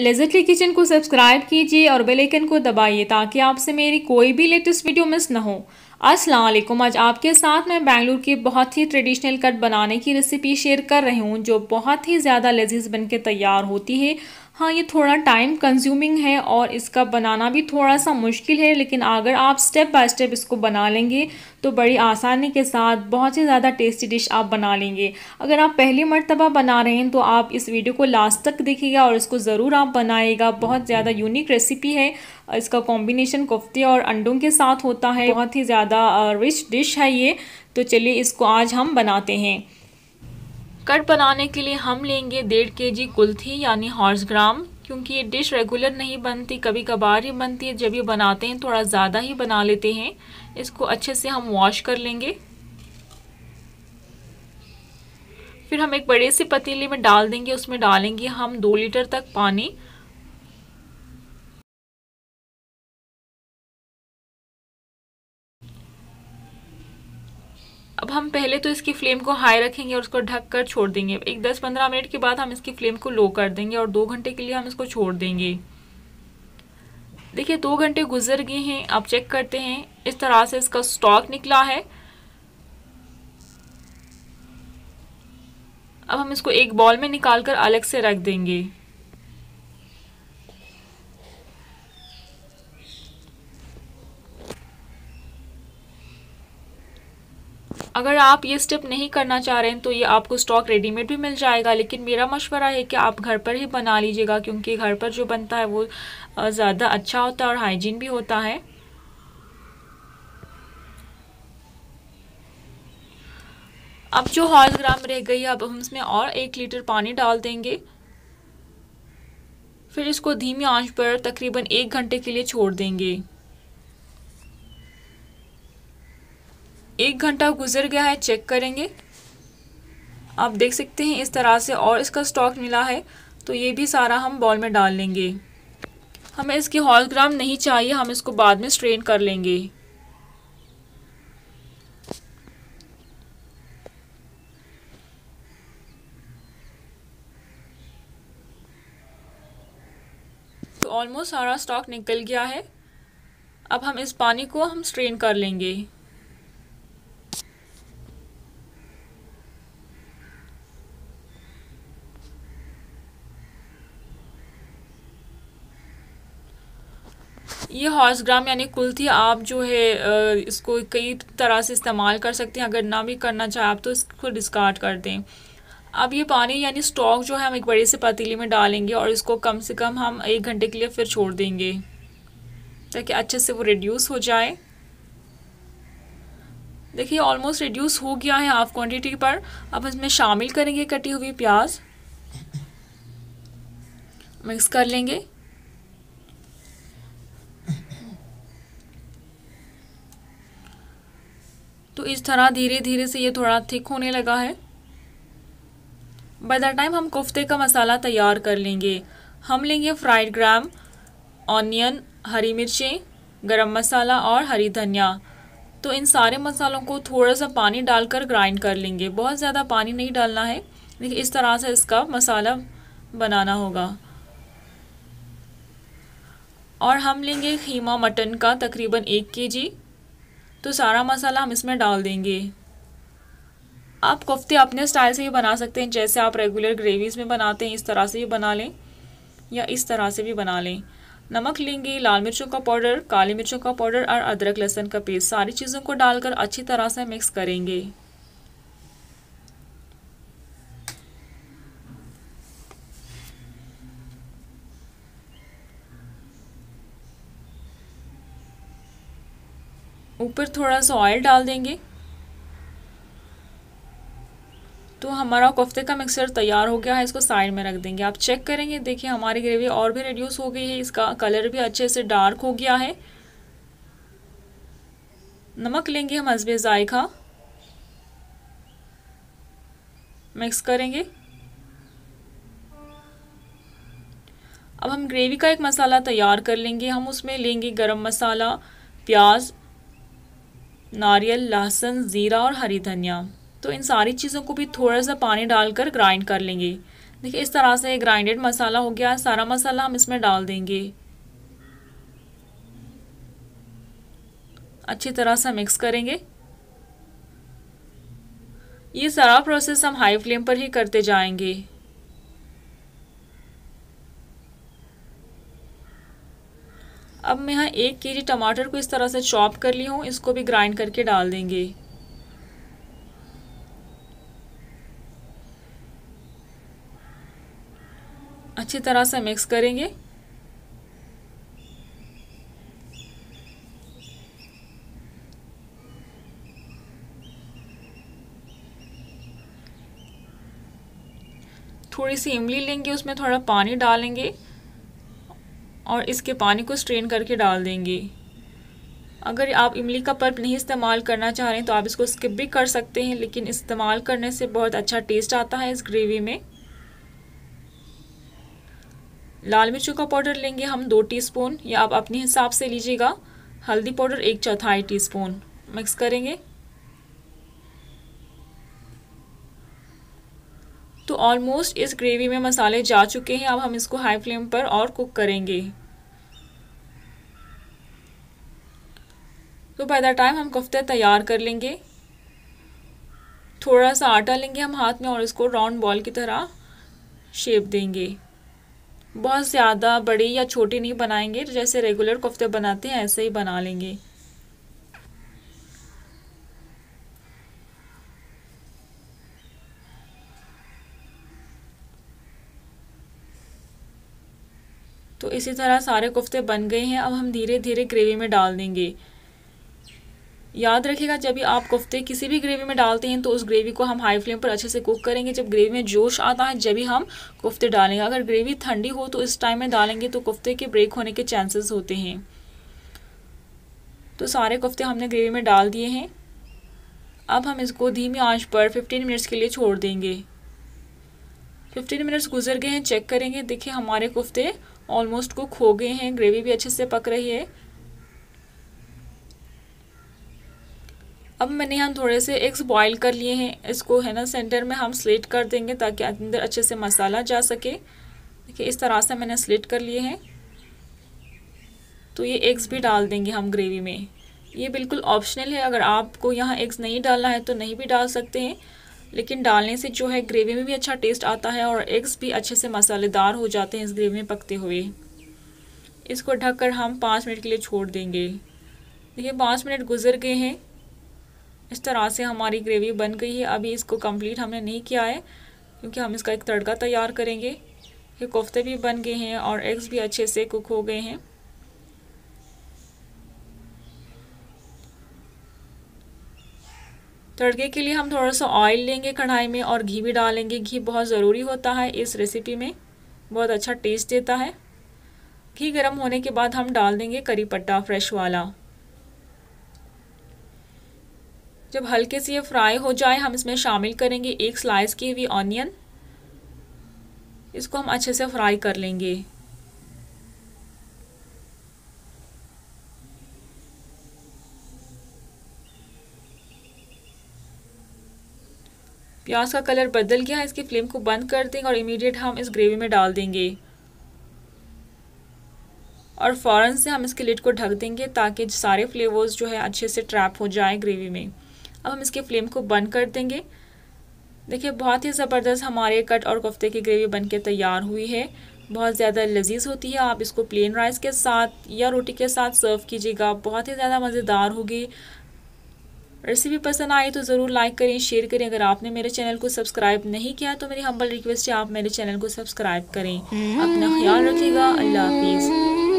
लेजटली kitchen को subscribe कीजिए और बेल आइकन को दबाइए ताकि आपसे मेरी कोई भी लेटेस्ट वीडियो मिस ना हो अस्सलाम वालेकुम आज आपके साथ मैं बेंगलुरु की बहुत ही ट्रेडिशनल कट बनाने की रेसिपी शेयर कर रही हूँ जो बहुत ही ज़्यादा लजीज बन के तैयार होती है हाँ ये थोड़ा टाइम कंज्यूमिंग है और इसका बनाना भी थोड़ा सा मुश्किल है लेकिन अगर आप स्टेप बाय स्टेप इसको बना लेंगे तो बड़ी आसानी के साथ बहुत ही ज़्यादा टेस्टी डिश आप बना लेंगे अगर आप पहली मरतबा बना रहे हैं तो आप इस वीडियो को लास्ट तक देखिएगा और इसको ज़रूर आप बनाएगा बहुत ज़्यादा यूनिक रेसिपी है इसका कॉम्बिनेशन कोफ्ते और अंडों के साथ होता है बहुत ही ज़्यादा रिच डिश है ये तो चलिए इसको आज हम बनाते हैं कट बनाने के लिए हम लेंगे डेढ़ के जी कुल्थी यानी हॉर्स ग्राम क्योंकि ये डिश रेगुलर नहीं बनती कभी कभार ही बनती है जब ये बनाते हैं थोड़ा ज़्यादा ही बना लेते हैं इसको अच्छे से हम वॉश कर लेंगे फिर हम एक बड़े से पतीले में डाल देंगे उसमें डालेंगे हम दो लीटर तक पानी इसकी फ्लेम को हाई रखेंगे और उसको ढक कर छोड़ देंगे एक दस पंद्रह मिनट के बाद हम इसकी फ्लेम को लो कर देंगे और दो घंटे के लिए हम इसको छोड़ देंगे देखिए दो घंटे गुजर गए हैं आप चेक करते हैं इस तरह से इसका स्टॉक निकला है अब हम इसको एक बॉल में निकाल कर अलग से रख देंगे अगर आप ये स्टेप नहीं करना चाह रहे हैं तो ये आपको स्टॉक रेडीमेड भी मिल जाएगा लेकिन मेरा मशवरा है कि आप घर पर ही बना लीजिएगा क्योंकि घर पर जो बनता है वो ज़्यादा अच्छा होता है और हाइजीन भी होता है अब जो हॉल ग्राम रह गई है अब हम इसमें और एक लीटर पानी डाल देंगे फिर इसको धीमी आंच पर तकरीबन एक घंटे के लिए छोड़ देंगे एक घंटा गुजर गया है चेक करेंगे आप देख सकते हैं इस तरह से और इसका स्टॉक मिला है तो ये भी सारा हम बॉल में डाल लेंगे हमें इसकी हॉलग्राम नहीं चाहिए हम इसको बाद में स्ट्रेन कर लेंगे तो ऑलमोस्ट सारा स्टॉक निकल गया है अब हम इस पानी को हम स्ट्रेन कर लेंगे ये हॉर्स ग्राम यानी कुल्थी आप जो है इसको कई तरह से इस्तेमाल कर सकते हैं अगर ना भी करना चाहे आप तो इसको डिस्कार्ड कर दें अब ये पानी यानी स्टॉक जो है हम एक बड़े से पतीली में डालेंगे और इसको कम से कम हम एक घंटे के लिए फिर छोड़ देंगे ताकि अच्छे से वो रिड्यूस हो जाए देखिए ऑलमोस्ट रिड्यूस हो गया है हाफ क्वांटिटी पर अब इसमें शामिल करेंगे कटी हुई प्याज मिक्स कर लेंगे तो इस तरह धीरे धीरे से ये थोड़ा थिक होने लगा है बाय द टाइम हम कोफ्ते का मसाला तैयार कर लेंगे हम लेंगे फ्राइड ग्राम ऑनियन हरी मिर्चें गरम मसाला और हरी धनिया तो इन सारे मसालों को थोड़ा सा पानी डालकर ग्राइंड कर लेंगे बहुत ज़्यादा पानी नहीं डालना है देखिए इस तरह से इसका मसाला बनाना होगा और हम लेंगे खीमा मटन का तकरीबन एक केजी तो सारा मसाला हम इसमें डाल देंगे आप कोफ्ते अपने स्टाइल से भी बना सकते हैं जैसे आप रेगुलर ग्रेवीज़ में बनाते हैं इस तरह से भी बना लें या इस तरह से भी बना लें नमक लेंगे लाल मिर्चों का पाउडर काली मिर्चों का पाउडर और अदरक लहसुन का पेस्ट सारी चीज़ों को डालकर अच्छी तरह से मिक्स करेंगे ऊपर थोड़ा सा ऑयल डाल देंगे तो हमारा कोफ्ते का मिक्सचर तैयार हो गया है इसको साइड में रख देंगे आप चेक करेंगे देखिए हमारी ग्रेवी और भी रिड्यूस हो गई है इसका कलर भी अच्छे से डार्क हो गया है नमक लेंगे हम हसबे ज़ायका मिक्स करेंगे अब हम ग्रेवी का एक मसाला तैयार कर लेंगे हम उसमें लेंगे गरम मसाला प्याज नारियल लहसुन ज़ीरा और हरी धनिया तो इन सारी चीज़ों को भी थोड़ा सा पानी डालकर ग्राइंड कर लेंगे देखिए इस तरह से ग्राइंडेड मसाला हो गया सारा मसाला हम इसमें डाल देंगे अच्छी तरह से मिक्स करेंगे ये सारा प्रोसेस हम हाई फ्लेम पर ही करते जाएंगे अब मैं यहाँ एक के जी टमाटर को इस तरह से चॉप कर ली हूँ इसको भी ग्राइंड करके डाल देंगे अच्छी तरह से मिक्स करेंगे थोड़ी सी इमली लेंगे उसमें थोड़ा पानी डालेंगे और इसके पानी को स्ट्रेन करके डाल देंगे अगर आप इमली का पल्प नहीं इस्तेमाल करना चाह रहे हैं तो आप इसको स्किप भी कर सकते हैं लेकिन इस्तेमाल करने से बहुत अच्छा टेस्ट आता है इस ग्रेवी में लाल मिर्चों का पाउडर लेंगे हम दो टीस्पून या आप अपने हिसाब से लीजिएगा हल्दी पाउडर एक चौथाई टीस्पून मिक्स करेंगे तो ऑलमोस्ट इस ग्रेवी में मसाले जा चुके हैं अब हम इसको हाई फ्लेम पर और कुक करेंगे तो बाय द टाइम हम कोफ्ते तैयार कर लेंगे थोड़ा सा आटा लेंगे हम हाथ में और इसको राउंड बॉल की तरह शेप देंगे बहुत ज़्यादा बड़ी या छोटी नहीं बनाएंगे जैसे रेगुलर कोफ्ते बनाते हैं ऐसे ही बना लेंगे तो इसी तरह सारे कोफ्ते बन गए हैं अब हम धीरे धीरे ग्रेवी में डाल देंगे याद रखिएगा जब भी आप कोफ्ते किसी भी ग्रेवी में डालते हैं तो उस ग्रेवी को हम हाई फ्लेम पर अच्छे से कुक करेंगे जब ग्रेवी में जोश आता है जब भी हम कोफ्ते डालेंगे अगर ग्रेवी ठंडी हो तो इस टाइम में डालेंगे तो कोफ्ते के ब्रेक होने के चांसेस होते हैं तो सारे कोफ्ते हमने ग्रेवी में डाल दिए हैं अब हम इसको धीमी आँच पर फिफ्टीन मिनट्स के लिए छोड़ देंगे फिफ्टीन मिनट्स गुजर गए हैं चेक करेंगे देखिए हमारे कोफ्ते ऑलमोस्ट कुक हो गए हैं ग्रेवी भी अच्छे से पक रही है अब मैंने यहाँ थोड़े से एग्स बॉईल कर लिए हैं इसको है ना सेंटर में हम स्लेट कर देंगे ताकि अंदर अच्छे से मसाला जा सके देखिए इस तरह से मैंने स्लेट कर लिए हैं तो ये एग्स भी डाल देंगे हम ग्रेवी में ये बिल्कुल ऑप्शनल है अगर आपको यहाँ एग्स नहीं डालना है तो नहीं भी डाल सकते हैं लेकिन डालने से जो है ग्रेवी में भी अच्छा टेस्ट आता है और एग्स भी अच्छे से मसालेदार हो जाते हैं इस ग्रेवी में पकते हुए इसको ढककर हम पाँच मिनट के लिए छोड़ देंगे देखिए पाँच मिनट गुजर गए हैं इस तरह से हमारी ग्रेवी बन गई है अभी इसको कंप्लीट हमने नहीं किया है क्योंकि हम इसका एक तड़का तैयार करेंगे ये कोफ्ते भी बन गए हैं और एग्स भी अच्छे से कुक हो गए हैं तड़के के लिए हम थोड़ा सा ऑयल लेंगे कढ़ाई में और घी भी डालेंगे घी बहुत ज़रूरी होता है इस रेसिपी में बहुत अच्छा टेस्ट देता है घी गर्म होने के बाद हम डाल देंगे करी पट्टा फ्रेश वाला जब हल्के से ये फ्राई हो जाए हम इसमें शामिल करेंगे एक स्लाइस की हुई ऑनियन इसको हम अच्छे से फ्राई कर लेंगे प्याज का कलर बदल गया है इसकी फ्लेम को बंद कर देंगे और इमीडिएट हम इस ग्रेवी में डाल देंगे और फ़ौरन से हम इसके लिड को ढक देंगे ताकि सारे फ्लेवर्स जो है अच्छे से ट्रैप हो जाए ग्रेवी में अब हम इसके फ्लेम को बंद कर देंगे देखिए बहुत ही ज़बरदस्त हमारे कट और कोफ्ते की ग्रेवी बनके तैयार हुई है बहुत ज़्यादा लजीज होती है आप इसको प्लेन राइस के साथ या रोटी के साथ सर्व कीजिएगा बहुत ही ज़्यादा मज़ेदार होगी रेसिपी पसंद आई तो ज़रूर लाइक करें शेयर करें अगर आपने मेरे चैनल को सब्सक्राइब नहीं किया तो मेरी हम्बल रिक्वेस्ट है आप मेरे चैनल को सब्सक्राइब करें हम्म। अपना ख्याल रखिएगा अल्लाह हाफिज़